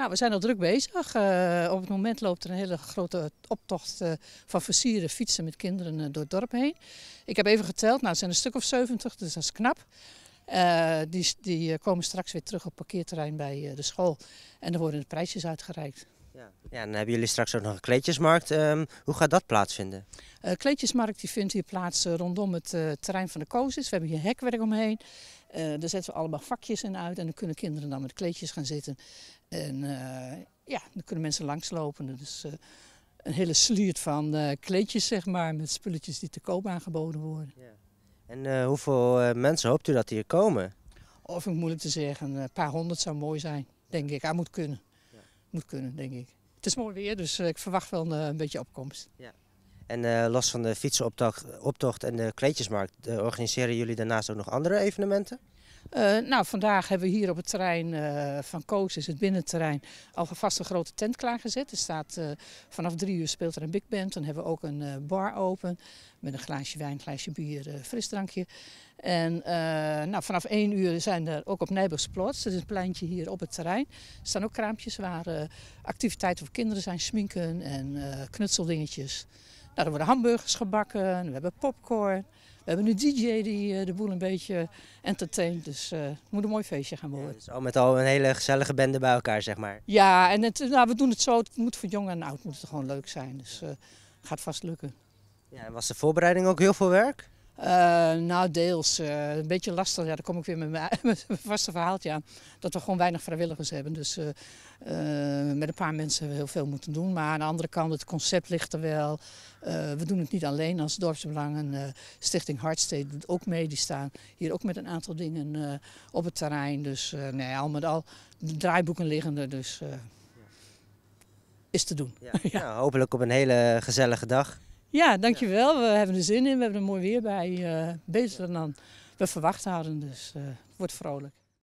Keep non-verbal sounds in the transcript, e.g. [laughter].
Nou, we zijn al druk bezig. Eh, op het moment loopt er een hele grote optocht eh, van versieren fietsen met kinderen eh, door het dorp heen. Ik heb even geteld, nou het zijn een stuk of 70, dus dat is knap. die, die komen straks weer terug op parkeerterrein bij de school. En er worden de prijsjes uitgereikt. Ja. en dan hebben jullie straks ook nog een kleedjesmarkt. Ehm, hoe gaat dat plaatsvinden? Uh, kleedjesmarkt die vindt hier plaats eh, rondom het eh, terrein van de Kozis. We hebben hier hekwerk omheen. daar zetten we allemaal vakjes in uit en dan kunnen kinderen dan met kleedjes gaan zitten. En ja, dan kunnen mensen langslopen. Dus een hele sliert van kleedjes, zeg maar, met spulletjes die te koop aangeboden worden. Ja. En hoeveel mensen hoopt u dat hier komen? Of ik moeilijk te zeggen, een paar honderd zou mooi zijn, denk ik. Hij ah, moet kunnen moet kunnen, denk ik. Het is mooi weer, dus eh, ik verwacht wel eh, een, beetje opkomst. Ja. En eh, los van de fietsenoptocht optocht en de kleedjesmarkt, organiseren jullie daarnaast ook nog andere evenementen? Eh, nou, vandaag hebben we hier op het terrein eh, van Koos, is het binnenterrein, alvast een grote tent klaargezet. Er staat, eh, vanaf drie uur speelt er een big band. Dan hebben we ook een bar open met een glaasje wijn, een glaasje bier, frisdrankje. En nou, vanaf één uur zijn er ook op plots. dat is een pleintje hier op het terrein, er staan ook kraampjes waar activiteiten voor kinderen zijn, sminken en knutseldingetjes. Nou, er worden hamburgers gebakken, we hebben popcorn hebben een DJ die eh, de boel een beetje entertaint. Dus eh, het moet een mooi feestje gaan worden. Ja, dus al met al een hele gezellige bende bij elkaar, zeg maar. Ja, en het, nou, we doen het zo. Het moet voor jong en oud moet het gewoon leuk zijn. Dus eh, gaat vast lukken. Ja, en was de voorbereiding ook heel veel werk? Eh, nou, deels. Eh, een beetje lastig. Ja, daar kom ik weer met mijn, [laughs] met vaste verhaaltje aan. Dat we gewoon weinig vrijwilligers hebben. Dus eh, met een paar mensen hebben we heel veel moeten doen. Maar aan de andere kant, het concept ligt er wel. we doen het niet alleen als dorpsbelang. En, Stichting Hartstede doet ook mee. Die staan hier ook met een aantal dingen op het terrein. Dus nee, nou al met al de draaiboeken liggende. Dus is te doen. Ja, [laughs] ja. hopelijk op een hele gezellige dag. Ja, dankjewel. We hebben er zin in. We hebben er mooi weer bij. Uh, dan we verwacht hadden. Dus eh, het wordt vrolijk.